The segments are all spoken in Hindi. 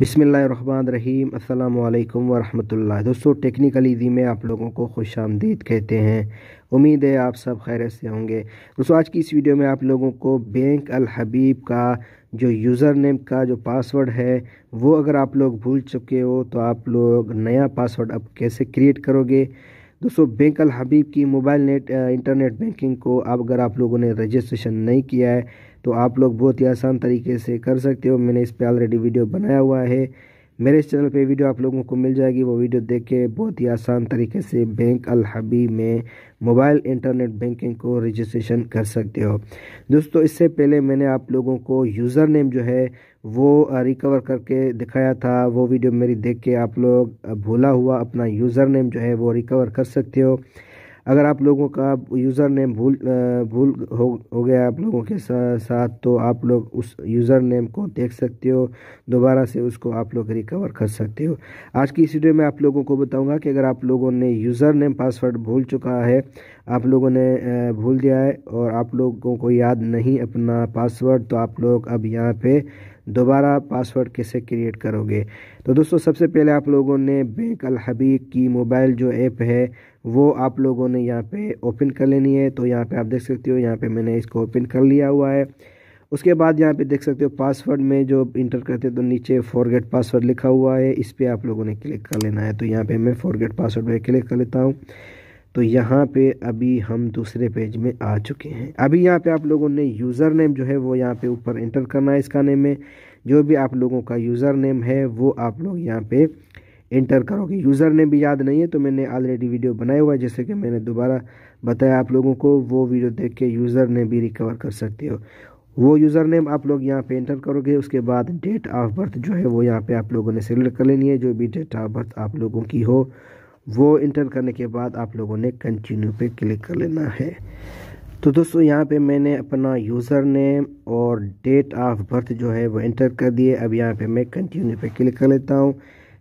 बिसमीम् अल्लाम वरहमतुल्लाह दोस्तों टेक्निकल ईजी में आप लोगों को खुश आमदीद कहते हैं उम्मीद है आप सब खैर से होंगे दोस्तों आज की इस वीडियो में आप लोगों को बैंक अल हबीब का जो यूज़र नेम का जो पासवर्ड है वो अगर आप लोग भूल चुके हो तो आप लोग नया पासवर्ड अब कैसे क्रिएट करोगे दोस्तों बैंक अल हबीब की मोबाइल नेट इंटरनेट बैंकिंग को अब अगर आप लोगों ने रजिस्ट्रेशन नहीं किया है तो आप लोग बहुत ही आसान तरीके से कर सकते हो मैंने इस पर ऑलरेडी वीडियो बनाया हुआ है मेरे इस चैनल पे वीडियो आप लोगों को मिल जाएगी वो वीडियो देख के बहुत ही आसान तरीके से बैंक अल हबी में मोबाइल इंटरनेट बैंकिंग को रजिस्ट्रेशन कर सकते हो दोस्तों इससे पहले मैंने आप लोगों को यूज़र नेम जो है वो रिकवर करके दिखाया था वो वीडियो मेरी देख के आप लोग भूला हुआ अपना यूज़र नेम जो है वो रिकवर कर सकते हो अगर आप लोगों का यूज़र नेम भूल भूल हो हो गया आप लोगों के साथ तो आप लोग उस यूज़र नेम को देख सकते हो दोबारा से उसको आप लोग रिकवर कर सकते हो आज की इस वीडियो में आप लोगों को बताऊंगा कि अगर आप लोगों ने यूज़र नेम पासवर्ड भूल चुका है आप लोगों ने भूल दिया है और आप लोगों को याद नहीं अपना पासवर्ड तो आप लोग अब यहाँ पे दोबारा पासवर्ड कैसे क्रिएट करोगे तो दोस्तों सबसे पहले आप लोगों ने बैंक अलहबीब की मोबाइल जो ऐप है वो आप लोगों ने यहाँ पे ओपन कर लेनी है तो यहाँ पे आप देख सकते हो यहाँ पे मैंने इसको ओपन कर लिया हुआ है उसके बाद यहाँ पे देख सकते हो पासवर्ड में जो इंटर करते हैं तो नीचे फॉरगेट पासवर्ड लिखा हुआ है इस पर आप लोगों ने क्लिक कर लेना है तो यहाँ पे मैं फॉरगेट पासवर्ड पर क्लिक कर लेता हूँ तो यहाँ पे अभी हम दूसरे पेज में आ चुके हैं अभी यहाँ पे आप लोगों ने यूज़र नेम जो है वो यहाँ पे ऊपर इंटर करना है इस खाने में जो भी आप लोगों का यूज़र नेम है वो आप लोग यहाँ पे एंटर करोगे यूज़र नेम भी याद नहीं है तो मैंने ऑलरेडी वीडियो बनाया हुआ है जैसे कि मैंने दोबारा बताया आप लोगों को वो वीडियो देख के यूज़र नेम भी रिकवर कर सकते हो वो यूज़र नेम आप लोग यहाँ पे एंटर करोगे उसके बाद डेट ऑफ बर्थ जो है वो यहाँ पे आप लोगों ने सेलेक्ट कर लेनी है जो भी डेट ऑफ बर्थ आप लोगों की हो वो इंटर करने के बाद आप लोगों ने कंटिन्यू पे क्लिक कर लेना है तो दोस्तों यहाँ पे मैंने अपना यूज़र नेम और डेट ऑफ बर्थ जो है वो इंटर कर दिए अब यहाँ पर मैं कंटिन्यू पर क्लिक कर लेता हूँ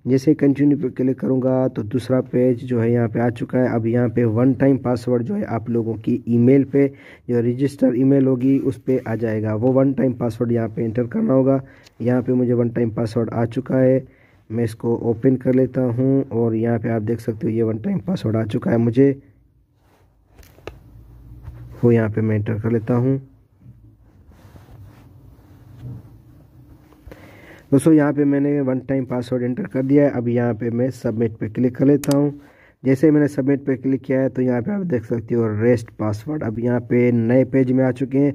जैसे कंटिन्यू पे क्लिक करूँगा तो दूसरा पेज जो है यहाँ पे आ चुका है अब यहाँ पे वन टाइम पासवर्ड जो है आप लोगों की ईमेल पे जो रजिस्टर ईमेल होगी उस पर आ जाएगा वो वन टाइम पासवर्ड यहाँ पे इंटर करना होगा यहाँ पे मुझे वन टाइम पासवर्ड आ चुका है मैं इसको ओपन कर लेता हूँ और यहाँ पर आप देख सकते हो ये वन टाइम पासवर्ड आ चुका है मुझे वो यहाँ पर मैं इंटर कर लेता हूँ दोस्तों यहाँ पे मैंने वन टाइम पासवर्ड एंटर कर दिया है अब यहाँ पे मैं सबमिट पे क्लिक कर लेता हूँ जैसे मैंने सबमिट पे क्लिक किया है तो यहाँ पे आप देख सकते हो रेस्ट पासवर्ड अब यहाँ पे नए पेज में आ चुके हैं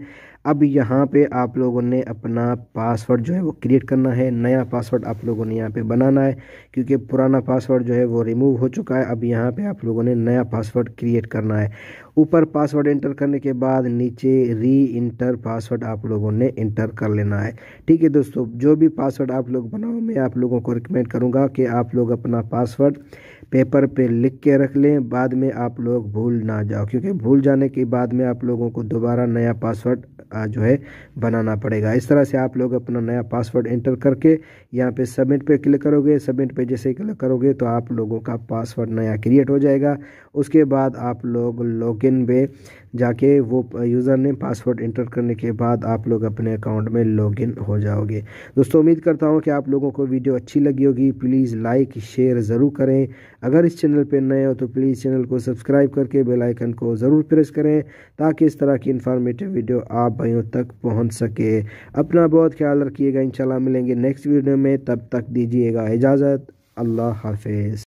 अब यहाँ पे आप लोगों ने अपना पासवर्ड जो है वो क्रिएट करना है नया पासवर्ड आप लोगों ने यहाँ पे बनाना है क्योंकि पुराना पासवर्ड जो है वो रिमूव हो चुका है अब यहाँ पे आप लोगों ने नया पासवर्ड क्रिएट करना है ऊपर पासवर्ड एंटर करने के बाद नीचे री इंटर पासवर्ड आप लोगों ने इंटर कर लेना है ठीक है दोस्तों जो भी पासवर्ड आप लोग बनाओ मैं आप लोगों को रिकमेंड करूँगा कि आप लोग अपना पासवर्ड पेपर पे लिख के रख लें बाद में आप लोग भूल ना जाओ क्योंकि भूल जाने के बाद में आप लोगों को दोबारा नया पासवर्ड जो है बनाना पड़ेगा इस तरह से आप लोग अपना नया पासवर्ड एंटर करके यहाँ पे सबमिट पे क्लिक करोगे सबमिट पे जैसे ही क्लिक करोगे तो आप लोगों का पासवर्ड नया क्रिएट हो जाएगा उसके बाद आप लोग लॉगिन पे जाके वो यूज़र नेम पासवर्ड इंटर करने के बाद आप लोग अपने अकाउंट में लॉगिन हो जाओगे दोस्तों उम्मीद करता हूँ कि आप लोगों को वीडियो अच्छी लगी होगी प्लीज़ लाइक शेयर ज़रूर करें अगर इस चैनल पर नए हो तो प्लीज़ चैनल को सब्सक्राइब करके बेलाइकन को ज़रूर प्रेस करें ताकि इस तरह की इन्फॉर्मेटिव वीडियो आप भाइयों तक पहुँच सके अपना बहुत ख्याल रखिएगा इन मिलेंगे नेक्स्ट वीडियो में तब तक दीजिएगा इजाज़त अल्लाह हाफिज़